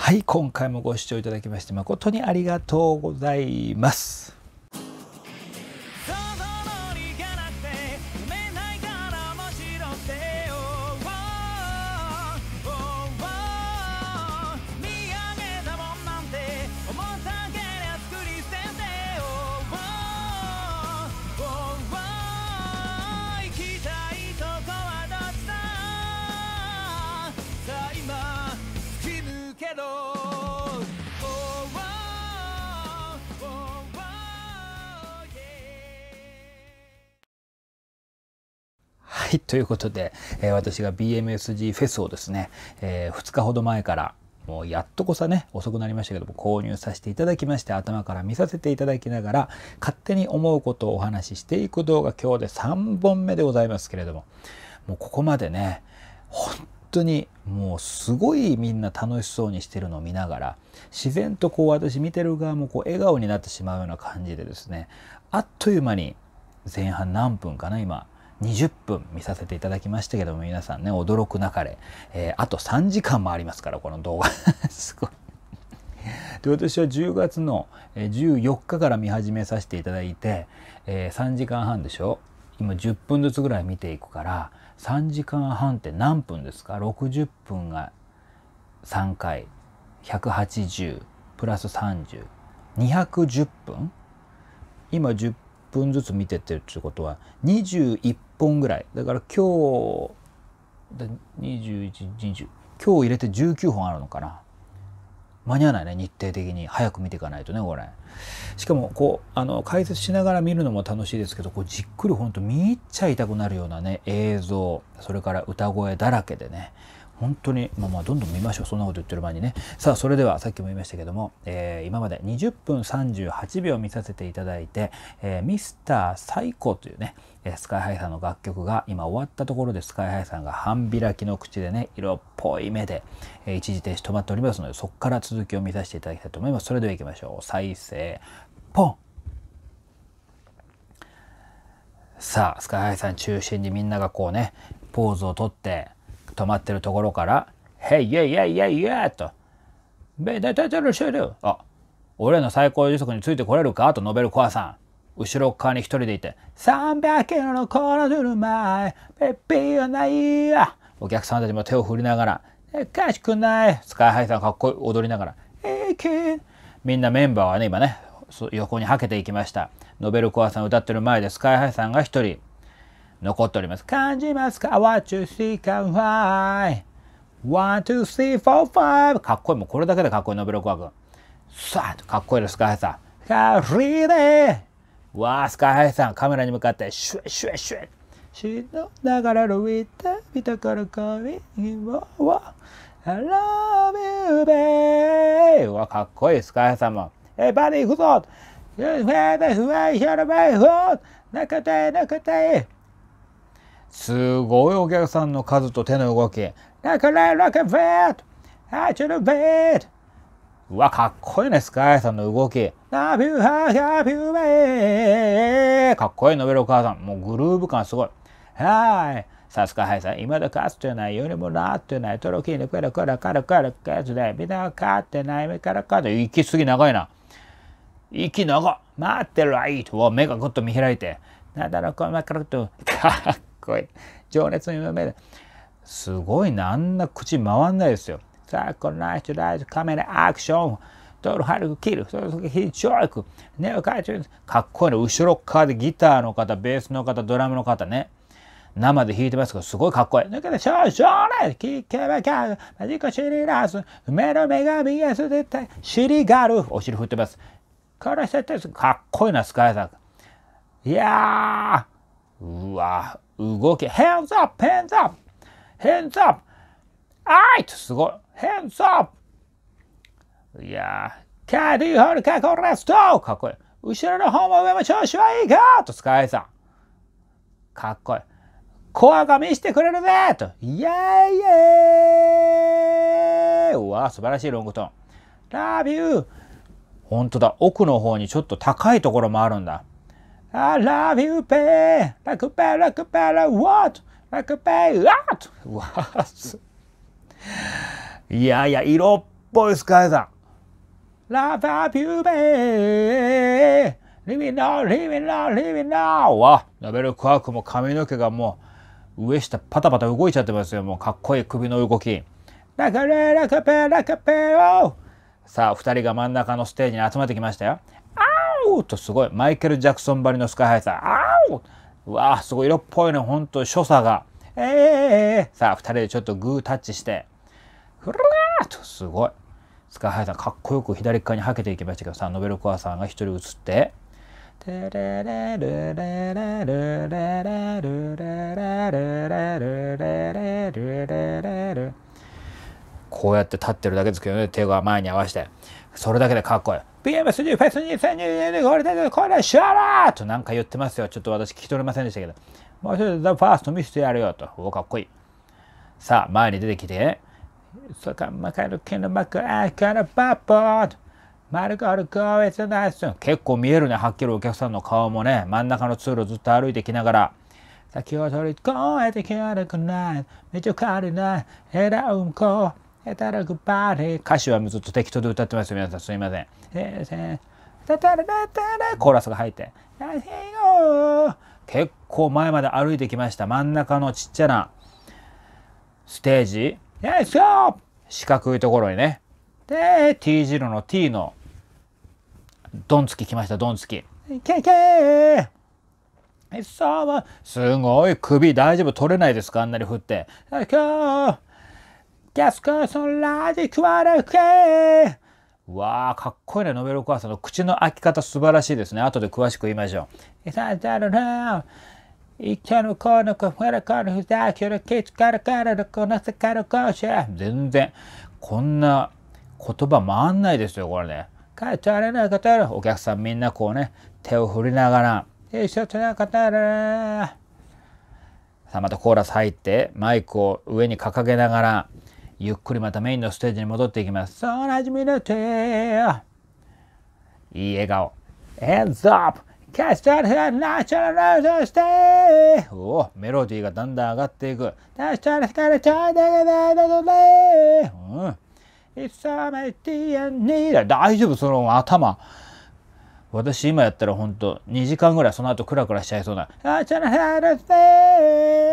はい今回もご視聴いただきまして誠にありがとうございます。はい、ということで、えー、私が BMSG フェスをですね、えー、2日ほど前から、もうやっとこさね、遅くなりましたけども、購入させていただきまして、頭から見させていただきながら、勝手に思うことをお話ししていく動画、今日で3本目でございますけれども、もうここまでね、本当にもうすごいみんな楽しそうにしてるのを見ながら、自然とこう私見てる側もこう笑顔になってしまうような感じでですね、あっという間に前半何分かな、今。20分見させていただきましたけども皆さんね驚くなかれ、えー、あと3時間もありますからこの動画 すごい。で私は10月の14日から見始めさせていただいて、えー、3時間半でしょ今10分ずつぐらい見ていくから3時間半って何分ですか60分が3回180プラス30210分今10分ずつ見てってるってことは21本ぐらいだから今日2120今日入れて19本あるのかな間に合わないね日程的に早く見ていかないとねこれしかもこうあの解説しながら見るのも楽しいですけどこうじっくりほんと見入っちゃいたくなるようなね映像それから歌声だらけでね本当に、まあまあ、どんどん見ましょう。そんなこと言ってる前にね。さあ、それでは、さっきも言いましたけども、えー、今まで20分38秒見させていただいて、えー、ミスター最高というね、えー、スカイハイさんの楽曲が今終わったところで、スカイハイさんが半開きの口でね、色っぽい目で、えー、一時停止止まっておりますので、そこから続きを見させていただきたいと思います。それでは行きましょう。再生、ポンさあ、スカイハイさん中心にみんながこうね、ポーズをとって、止まってるところから「へいやいやいやいや」と「ベダタタルシル」あ俺の最高時速についてこれるかと述べるコアさん後ろ側に一人でいて「300キロのコこルマイ、ペッピーはないや」お客さんたちも手を振りながら「おかしくない」スカイハイさんかっこいい踊りながら「えきみんなメンバーはね今ね横にはけていきましたノベルコアさん歌ってる前でスカイハイさんが一人残っております。感じますか ?What you see can fly. One, two, three, four, five. かっこいい。もうこれだけでかっこいい、ノベルコア君。さあ、かっこいいです、カハイさん。カフリーでわあ、スカハイさん、カメラに向かって、シュエシュエシュエ。シュノ流れるウィッタ、見たからかみ、わわ。I love you, babe! わ、かっこいい、スカハイさんも。え、バディ、行くぞ !You had a way, you're a way, hold! なかたい、なかたい。すごいお客さんの数と手の動き。ベッハチベッうわ、かっこいいね、スカイさんの動き。ラビューハービューベーかっこいいノベルお母さん。もうグルーヴ感すごい。はい。さすがハイさん、今だかつてない、よりもなってない、トロキーにくるくるくるくるくるで、みんなかってない、目からかって、息すぎ長いな。息長待ってるわ、いい目がぐっと見開いて。なだらこんなからと、かっこいい。情熱の夢ですごいな、あんな口回んないですよ。さあ、このナイスライト、カメラ、アクション。ドルハルクキル、その時ヒーチョイク、ネオカチュかっこいいの、後ろ側でギターの方、ベースの方、ドラムの方ね。生で弾いてますけど、すごいかっこいい。だけど、少々ね、聞けばキャマジコシリラス、目の女神が捨てた、シリガル、お尻振ってます。これ設定すかっこいいな、スカイさん。いやー、うわ動け Hands up! Hands up! Hands up! あいとすごい Hands up! いやー、カーディーホールカコレストかっこいい後ろの方も上も調子はいいかとスカイさん。かっこいい。コアが見してくれるぜと、イエーイエーイうわ、素晴らしいロングトーン。ラビューほんとだ、奥の方にちょっと高いところもあるんだ。I love you, pay! ラクペラクペラ h a ラクペ a h いやいや、色っぽいスカイさん。l e you, p n o w l now, l now! わ、ラベルクワークも髪の毛がもう上下パタパタ動いちゃってますよ。もうかっこいい首の動き。ラクラクペラクペさあ、2人が真ん中のステージに集まってきましたよ。おとすごい。マイケル・ジャクソンばりのスカイハイさん。あおうわあ、すごい色っぽいね。ほんと、所作が。ええー、さあ、2人でちょっとグータッチして。ふらーと、すごい。スカイハイさん、かっこよく左側にはけていきましたけどさ、ノベルコアさんが1人映って。こうやって立ってるだけですけどね手が前に合わしてそれだけでかっこいい。BM2 フェ s 2022ゴールデンでこれシュアラーとなんか言ってますよ。ちょっと私聞き取れませんでしたけど。もう一つ The First 見せてやるよと。おかっこいい。さあ、前に出てきて。そかまかるけのまくあからパっぽーと。マルコルコーエスナイス。結構見えるね。はっきりお客さんの顔もね。真ん中の通路ずっと歩いてきながら。先を取り越えてきやるくない。めちゃ変わりない。えらうんこう。ヘタラグバレー歌詞はずっと適当で歌ってますよ皆さんすいません。タラタラコーラスが入って結構前まで歩いてきました真ん中のちっちゃなステージ四角いところにねで T 字路の T のドンつき来ましたドンつきすごい首大丈夫取れないですかあんなに振って安くそのラジクワラケわあ、かっこいいね、ノベルコアさんの口の開き方素晴らしいですね。後で詳しく言いましょう。さあ、だろな。一緒のこの子、ふらこのふざけるケツからからのこのせからこしゃ。全然、こんな言葉回んないですよ、これね。かえちゃれなかたお客さんみんなこうね、手を振りながら、一緒じゃなかったら。さあ、またコーラス入って、マイクを上に掲げながら、ゆっくりまたメインのステージに戻っていきます。そうなじみのていい笑顔。a n d s up! キャスターズはナチュラルとしてーおーメロディーがだんだん上がっていく。ナチュラルからちょうどがだだだだうん。It's so mighty and n e 大丈夫その頭。私今やったらほんと2時間ぐらいその後クラクラしちゃいそうな。ナチュラルとしてー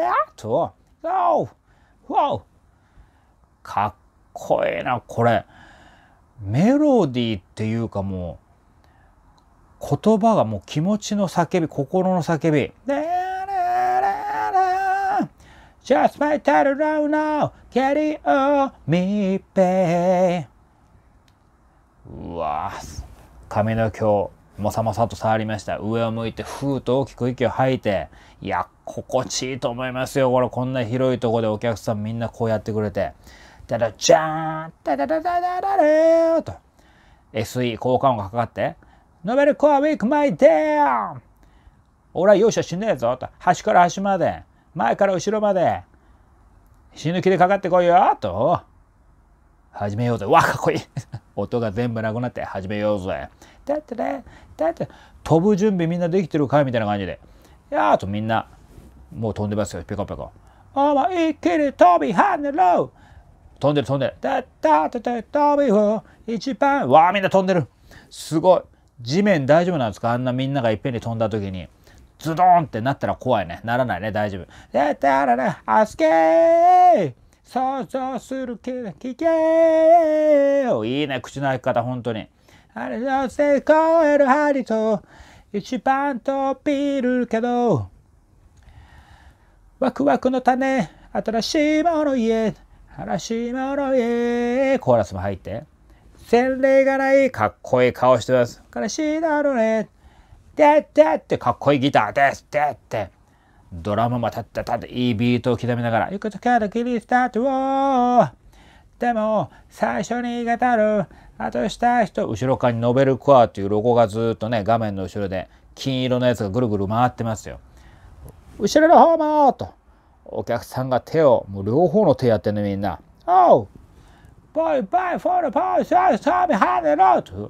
あと、ゴーゴーかっこええな、これ。メロディーっていうかもう、言葉がもう気持ちの叫び、心の叫び。Just my title down o w carry on me, a y うわぁ、髪の毛をもさもさと触りました。上を向いて、ふーと大きく息を吐いて、いや、心地いいと思いますよ。これ、こんな広いとこでお客さんみんなこうやってくれて。ダダジャーン、ダダダダダダダーと、SE 効果音がかかって、ノベルコアウィークマイデアン俺は容赦しねえぞと、端から端まで、前から後ろまで、死ぬ気でかかってこいよと、始めようぜ。わ、かっこいい 音が全部なくなって始めようぜ。だってね、だって、飛ぶ準備みんなできてるかいみたいな感じで。やーとみんな、もう飛んでますよ、ピコピコ。思いっきり飛び跳ねろ飛んでる飛んでる。たたたた飛よ一番。わあみんな飛んでる。すごい。地面大丈夫なんですかあんなみんながいっぺんに飛んだ時に。ズドンってなったら怖いね。ならないね。大丈夫。たらら、あすけー想像するけど聞けーいいね。口の開き方、本当に。あれの成功への針と一番飛びるけど。ワクワクの種、新しいもの家。嵐もろいコーラスも入って洗礼がないかっこいい顔してます悲しいだろうねでってってかっこいいギターですでってドラマもたったたっていいビートを刻みながら「行くときはらきりスタートを」でも最初に語るあとした人後ろ側にノベルコアっていうロゴがずっとね画面の後ろで金色のやつがぐるぐる回ってますよ。後ろの方もとお客さんが手を、もう両方の手やってんのみんな。おうイバイフォルーシサービハネロー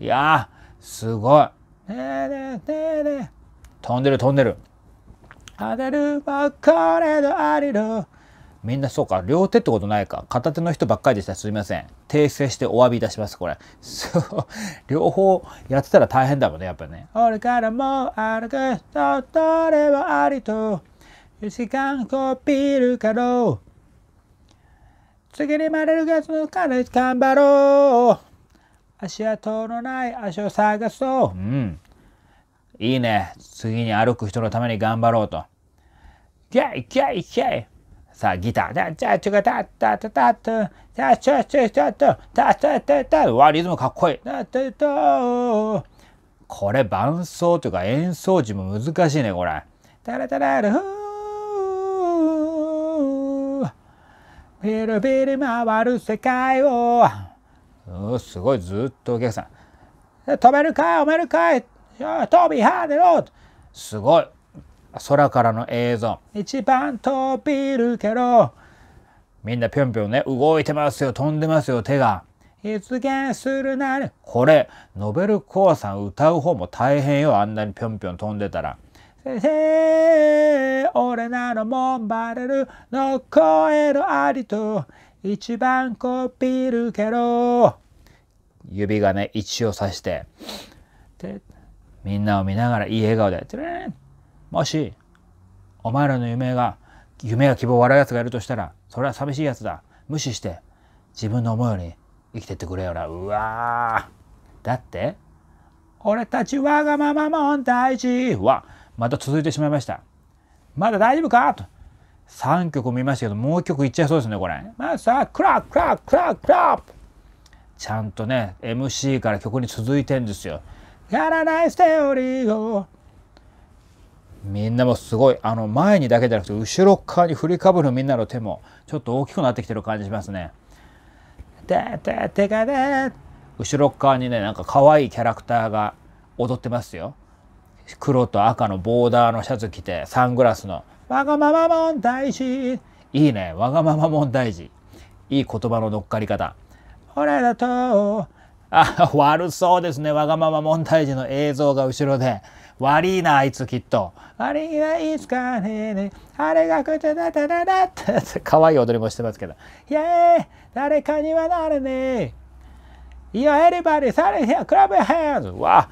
いやすごい。ねえねえねえねえ。飛んでる飛んでる。ハネルレドアリみんなそうか、両手ってことないか。片手の人ばっかりでした。すいません。訂正してお詫びいたします、これ。そう。両方やってたら大変だもんね、やっぱね。俺からも歩く、と、れはありと。時間コピーるかろう次に生まれる月の彼氏頑張ろう足跡のない足を探そううんいいね次に歩く人のために頑張ろうとギャイギャイギャイさあギターだじゃあちがたたたたたじゃあちょちょちょとたたたたわリズムかっこいいたたたこれ伴奏というか演奏時も難しいねこれたらたらルフービルビル回る世界をすごいずっとお客さん飛べるかいおめるかい飛び跳ねろすごい空からの映像一番飛びるけどみんなぴょんぴょんね動いてますよ飛んでますよ手が実現するなこれノベルコアさん歌う方も大変よあんなにぴょんぴょん飛んでたらせせ俺なのもんばれるの声のありと一番こびるけど指がね一を指してでみんなを見ながらいい笑顔でもしお前らの夢が夢や希望を笑うやつがいるとしたらそれは寂しいやつだ無視して自分の思うように生きてってくれよなうわだって俺たちわがままもん大事はまた続いてしまいました。まだ大丈夫かと。3曲見ましたけど、もう1曲いっちゃいそうですね、これ。まずさ、クラップ、クラップ、クラップ、クラッちゃんとね、MC から曲に続いてんですよ。やらないステオリーを。みんなもすごい、あの、前にだけじゃなくて、後ろ側に振りかぶるみんなの手も、ちょっと大きくなってきてる感じしますね。てててかで、後ろ側にね、なんか可愛いキャラクターが踊ってますよ。黒と赤のボーダーのシャツ着てサングラスの「わがままもん大事」いいね「わがままもん大事」いい言葉の乗っかり方ほらだとあ悪そうですねわがまま問題児の映像が後ろで悪いなあいつきっと悪いないつかねねあれがくゃだだだだって可愛い踊りもしてますけどイエーイ誰かにはなるね You're everybody, sorry here, clap your hands! わ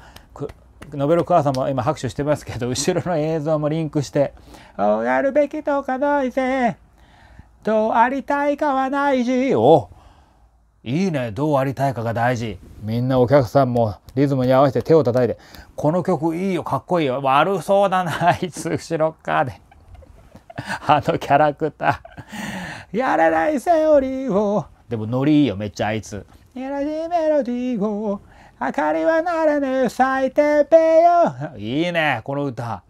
ノベルカーさんも今拍手してますけど、後ろの映像もリンクして、おやるべきとかどいぜ。どうありたいかはないじ。おいいね。どうありたいかが大事。みんなお客さんもリズムに合わせて手を叩いて、この曲いいよ、かっこいいよ。悪そうだな、あいつ、後ろっかで。あのキャラクター。やらないセオリーを。でもノリいいよ、めっちゃあいつ。やらないメロディーを。明かりはなれぬ最いてよ。いいね、この歌。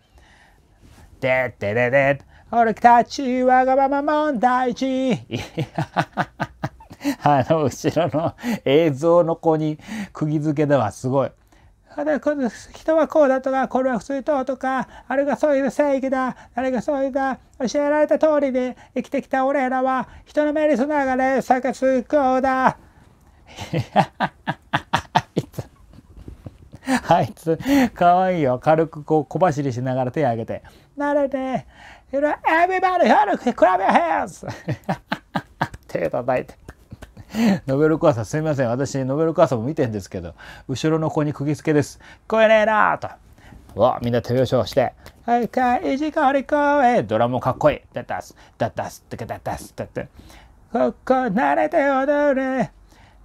でってでで、俺たちわがまま問題児。あの後ろの映像の子に釘付けだわ、すごい。人はこうだとか、これは普通ととか、あれがそういう正義だ、あれがそういうだ、教えられた通りで生きてきた俺らは、人の目にそながれ、逆こうだ。あいつ、あいつ、かわいいよ。軽くこう小走りしながら手を挙げて、慣れて、everybody, clap your hands! 手叩いて。ノベルクワサすみません。私、ノベルクワサも見てんですけど、後ろの子に釘付けです。聞こえねえなーと。わみんな手拍子をして、はい、かいじかりこえ、ドラムかっこいい。ダッダス、ダす。だス、ダッダッス、ここ、慣れて踊れ。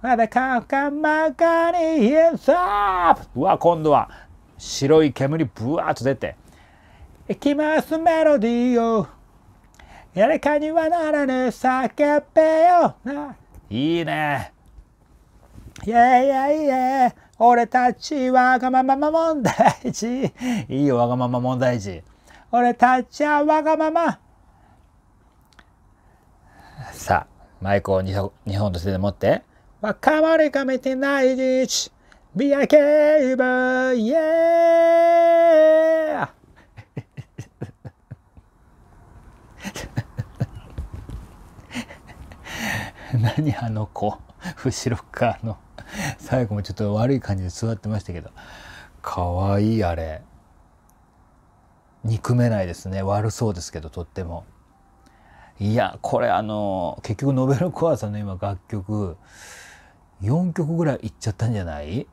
まだかンカンマカリヒエサプうわ今度は白い煙ブワーッと出て「いきますメロディーを誰かにはならぬ叫べよ」いいねいやいやいや俺たちわがまま問題児いいよわがまま問題児俺たちはわがままさあマイクを日本としで持ってわ丸かめてない日、見イー 何あの子、後ろ側の、最後もちょっと悪い感じで座ってましたけど、かわいいあれ。憎めないですね。悪そうですけど、とっても。いや、これあの、結局ノベルコアさんの今楽曲、4曲ぐらいいっちゃったんじゃない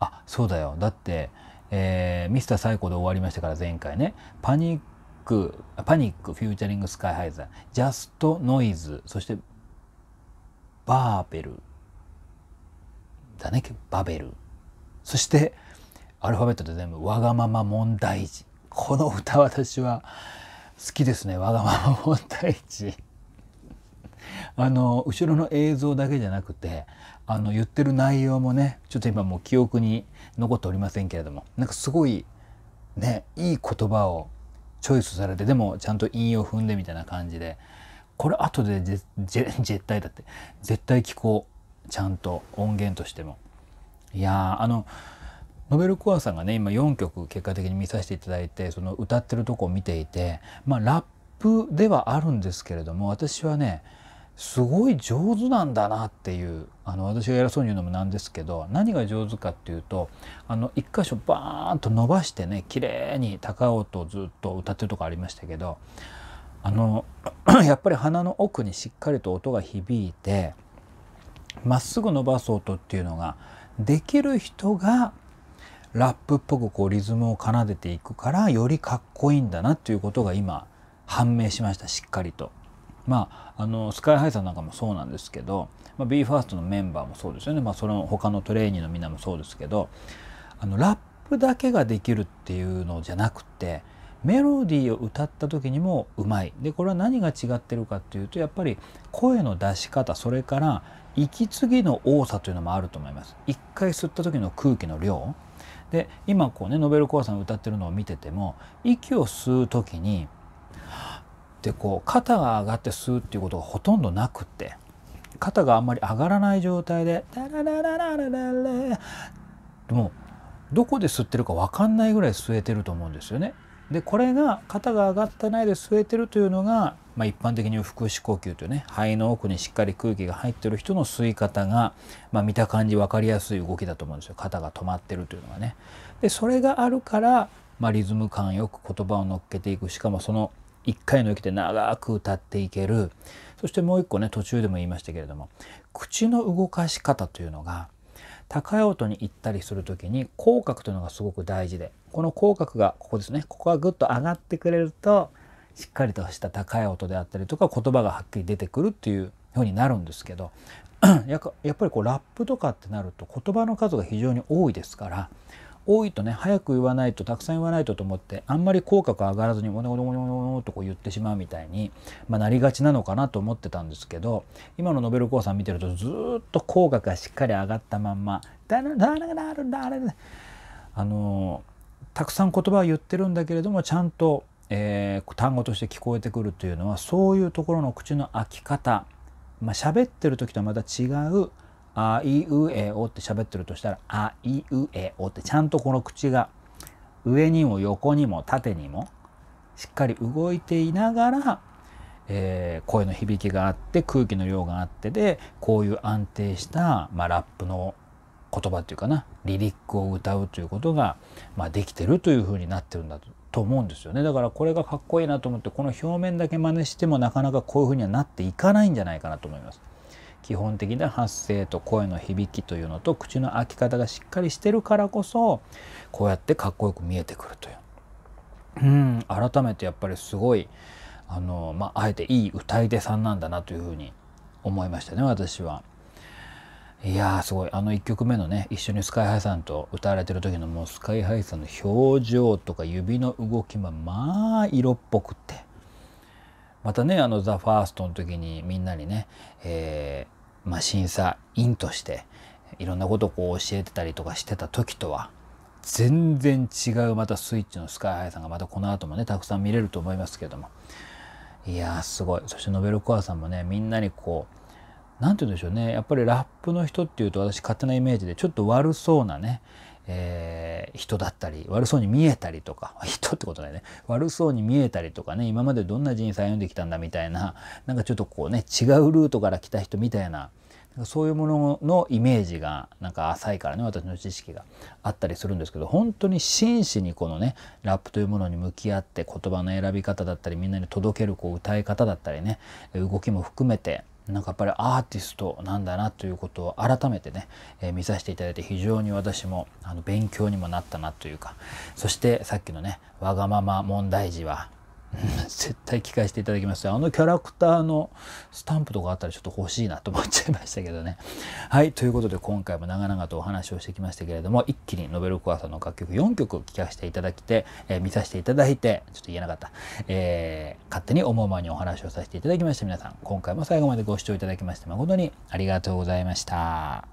あそうだよだって、えー、ミスターサイコで終わりましたから前回ねパニックパニックフューチャリングスカイハイザージャストノイズそしてバーベルだねバベルそしてアルファベットで全部「わがまま問題児」この歌私は好きですね「わがまま問題児」あの後ろの映像だけじゃなくてあの言ってる内容もねちょっと今もう記憶に残っておりませんけれどもなんかすごいねいい言葉をチョイスされてでもちゃんと引用踏んでみたいな感じでこれ後で絶対だって絶対聞こうちゃんと音源としても。いやあのノベルコアさんがね今4曲結果的に見させていただいてその歌ってるとこを見ていてまあラップではあるんですけれども私はねすごい上手なんだなっていうあの私が偉そうに言うのもなんですけど何が上手かっていうとあの一箇所バーンと伸ばしてね綺麗に高音をずっと歌ってるとこありましたけどあの やっぱり鼻の奥にしっかりと音が響いてまっすぐ伸ばす音っていうのができる人がラップっぽくこうリズムを奏でていくからよりかっこいいんだなっていうことが今判明しましたしっかりと。まあ、あのスカイハイさんなんかもそうなんですけど、まあ、BE:FIRST のメンバーもそうですよね、まあ、その他のトレーニーのみんなもそうですけどあのラップだけができるっていうのじゃなくてメロディーを歌った時にもうまいでこれは何が違ってるかっていうとやっぱり声の出し方それから息継ぎの多さというのもあると思います一回吸った時の空気の量で今こうねノベルコアさん歌ってるのを見てても息を吸う時にでこう肩が上がって吸うっていうことがほとんどなくって肩があんまり上がらない状態で「ダラララララララ」もどこで吸ってるか分かんないぐらい吸えてると思うんですよね。でこれが肩が上がってないで吸えてるというのが、まあ、一般的に腹式呼吸というね肺の奥にしっかり空気が入ってる人の吸い方が、まあ、見た感じ分かりやすい動きだと思うんですよ肩が止まってるというのがね。でそれがあるから、まあ、リズム感よく言葉を乗っけていくしかもその1回の息で長く歌っていけるそしてもう一個ね途中でも言いましたけれども口の動かし方というのが高い音に行ったりする時に口角というのがすごく大事でこの口角がここですねここがぐっと上がってくれるとしっかりとした高い音であったりとか言葉がはっきり出てくるっていうふうになるんですけど やっぱりこうラップとかってなると言葉の数が非常に多いですから多いとね早く言わないとたくさん言わないとと思ってあんまり口角上がらずにゴノゴノゴノゴノとこう言ってしまうみたいに、まあ、なりがちなのかなと思ってたんですけど今のノベルオーさん見てるとずっと口角がしっかり上がったまんま「だらだらだらだら」あのたくさん言葉は言ってるんだけれどもちゃんと、えー、単語として聞こえてくるというのはそういうところの口の開き方まあ喋ってる時とはまた違うあいうえおって喋ってるとしたらあいうえおってちゃんとこの口が上にも横にも縦にもしっかり動いていながら、えー、声の響きがあって空気の量があってでこういう安定した、まあ、ラップの言葉っていうかなリリックを歌うということが、まあ、できてるというふうになってるんだとと思うんですよねだからこれがかっこいいなと思ってこの表面だけ真似してもなかなかこういうふうにはなっていかないんじゃないかなと思います。基本的な発声と声の響きというのと口の開き方がしっかりしてるからこそこうやってかっこよく見えてくるという。うん改めてやっぱりすごいあの、まあ、あえていい歌い手さんなんだなというふうに思いましたね私は。いやすごいあの1曲目のね一緒に SKY−HI さんと歌われてる時のもう SKY−HI さんの表情とか指の動きもまあ色っぽくってまたねあの「ザ・ファーストの時にみんなにね、えー、まあ、審査員としていろんなことをこう教えてたりとかしてた時とは全然違うまたスイッチのスカイハイさんがまたこの後もねたくさん見れると思いますけどもいやすごいそしてノベルコアさんもねみんなにこう何て言うんでしょうねやっぱりラップの人っていうと私勝手なイメージでちょっと悪そうなねえー、人だったり悪そうに見えたりとか 人ってことだよね悪そうに見えたりとかね今までどんな人生歩んできたんだみたいななんかちょっとこうね違うルートから来た人みたいなそういうもののイメージがなんか浅いからね私の知識があったりするんですけど本当に真摯にこのねラップというものに向き合って言葉の選び方だったりみんなに届けるこう歌い方だったりね動きも含めてなんかやっぱりアーティストなんだなということを改めてね、えー、見させていただいて非常に私もあの勉強にもなったなというかそしてさっきのねわがまま問題児は絶対聞かせていただきましたあのキャラクターのスタンプとかあったらちょっと欲しいなと思っちゃいましたけどね はいということで今回も長々とお話をしてきましたけれども一気にノベルコアさんの楽曲4曲聴かせていただきて、えー、見させていただいてちょっと言えなかった、えー、勝手に思うまにお話をさせていただきました皆さん今回も最後までご視聴いただきまして誠にありがとうございました